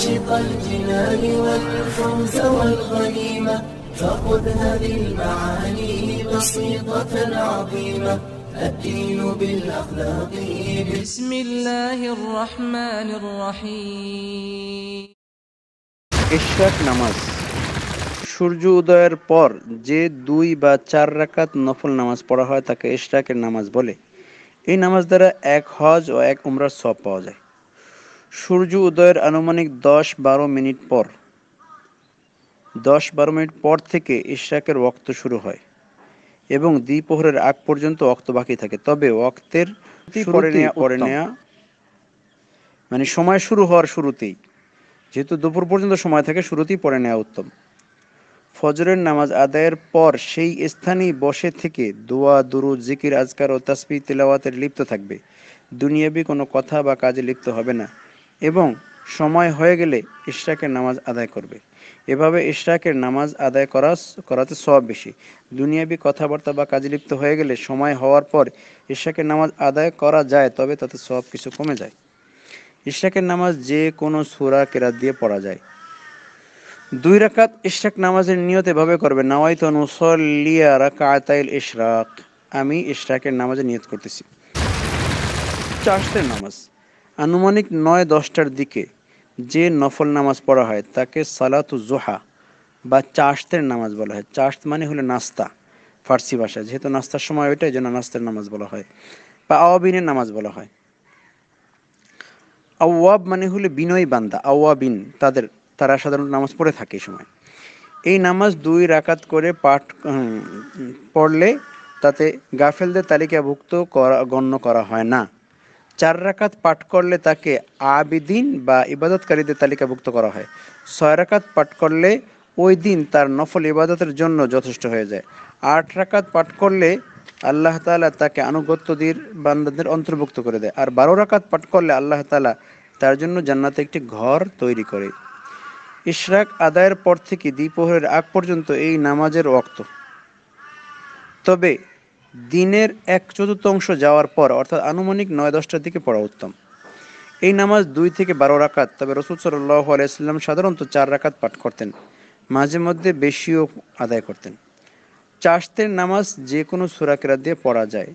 عاشق الجنان والفوز والغنيمة فخذ هذه المعاني بسيطة عظيمة الدين بالأخلاق بسم الله الرحمن الرحيم ইশরাক نماز সূর্য উদয়ের পর যে দুই বা চার রাকাত নফল নামাজ পড়া হয় তাকে ইশরাকের নামাজ বলে এই নামাজ দ্বারা এক হজ ও এক উমরার সব পাওয়া যায় সূর্য উদয়ের আনুমানিক দশ বারো মিনিট পর দশ বারো মিনিট পর থেকে ইশাকের রক্ত শুরু হয় এবং দ্বিপ্রহরের আগ পর্যন্ত ওক্ত বাকি থাকে তবে ওক্তের করে নেয়া মানে সময় শুরু হওয়ার শুরুতেই যেহেতু দুপুর পর্যন্ত সময় থাকে শুরুতেই পরে নেওয়া উত্তম ফজরের নামাজ আদায়ের পর সেই স্থানেই বসে থেকে দোয়া দুরু জিকির আজকার ও তাসপি তেলাওয়াতের লিপ্ত থাকবে দুনিয়াবি কোনো কথা বা কাজে লিপ্ত হবে না এবং সময় হয়ে গেলে ইশরাকের নামাজ আদায় করবে এভাবে ইশরাকের নামাজ আদায় করা করাতে সব বেশি দুনিয়াবি কথাবার্তা বা কাজে লিপ্ত হয়ে গেলে সময় হওয়ার পর ইশরাকের নামাজ আদায় করা যায় তবে তাতে সব কিছু কমে যায় ইশরাকের নামাজ যে কোনো সুরা কেরাত দিয়ে পড়া যায় দুই রাকাত ইশরাক নামাজের নিয়ত এভাবে করবে নাওয়াইত নুসল্লিয়া রাকাতাইল ইশরাক আমি ইশরাকের নামাজে নিয়ত করতেছি চাষের নামাজ আনুমানিক নয় দশটার দিকে যে নফল নামাজ পড়া হয় তাকে সালাতু জোহা বা চাষতের নামাজ বলা হয় চাষত মানে হলো নাস্তা ফার্সি ভাষায় যেহেতু নাস্তার সময় ওইটাই জন্য নাস্তার নামাজ বলা হয় বা আওয়াবিনের নামাজ বলা হয় আওয়াব মানে হলো বিনয় বান্দা আওয়াবিন তাদের তারা সাধারণত নামাজ পড়ে থাকে এই সময় এই নামাজ দুই রাকাত করে পাঠ পড়লে তাতে গাফেলদের তালিকাভুক্ত করা গণ্য করা হয় না চার রাকাত পাঠ করলে তাকে আবিদিন বা ইবাদতকারীদের তালিকাভুক্ত করা হয় ছয় রাকাত পাঠ করলে ওই দিন তার নফল ইবাদতের জন্য যথেষ্ট হয়ে যায় আট রাকাত পাঠ করলে আল্লাহ তালা তাকে আনুগত্যদের বান্দাদের অন্তর্ভুক্ত করে দেয় আর বারো রাকাত পাঠ করলে আল্লাহ তালা তার জন্য জান্নাতে একটি ঘর তৈরি করে ইশরাক আদায়ের পর থেকে দ্বিপ্রহরের আগ পর্যন্ত এই নামাজের অক্ত তবে দিনের এক চতুর্থাংশ যাওয়ার পর অর্থাৎ আনুমানিক নয় দশটার দিকে পড়া উত্তম এই নামাজ দুই থেকে বারো রাকাত তবে রসুল সাল্লাহ আলাইসাল্লাম সাধারণত চার রাকাত পাঠ করতেন মাঝে মধ্যে বেশিও আদায় করতেন চাষতের নামাজ যে কোনো সুরাকেরা দিয়ে পড়া যায়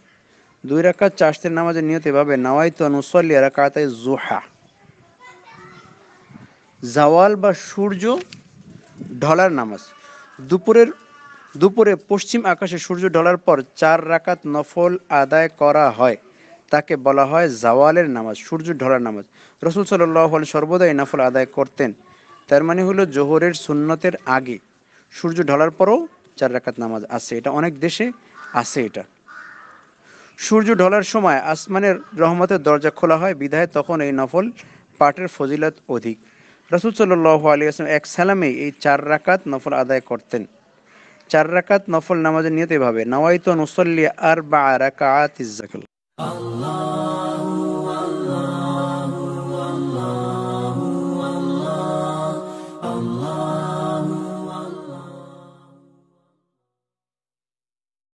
দুই রাকাত চাষতের নামাজের নিয়ত এভাবে তো নুসল্লিয়া রাকাতায় জোহা জাওয়াল বা সূর্য ঢলার নামাজ দুপুরের দুপুরে পশ্চিম আকাশে সূর্য ঢলার পর চার রাকাত নফল আদায় করা হয় তাকে বলা হয় জাওয়ালের নামাজ সূর্য ঢলার নামাজ রসুল সাল্লি সর্বদাই নফল আদায় করতেন তার মানে হলো জোহরের সুন্নতের আগে সূর্য ঢলার পরও চার রাকাত নামাজ আছে এটা অনেক দেশে আছে এটা সূর্য ঢলার সময় আসমানের রহমতের দরজা খোলা হয় বিধায় তখন এই নফল পাঠের ফজিলত অধিক রসুল সাল্লু আসলাম এক সালামে এই চার রাকাত নফল আদায় করতেন চার রাকাত নফল নামাজের নিয়তে ভাবে নওয়াইতো নুসল্লি আর বা রাকাত ইজাকাল আল্লাহ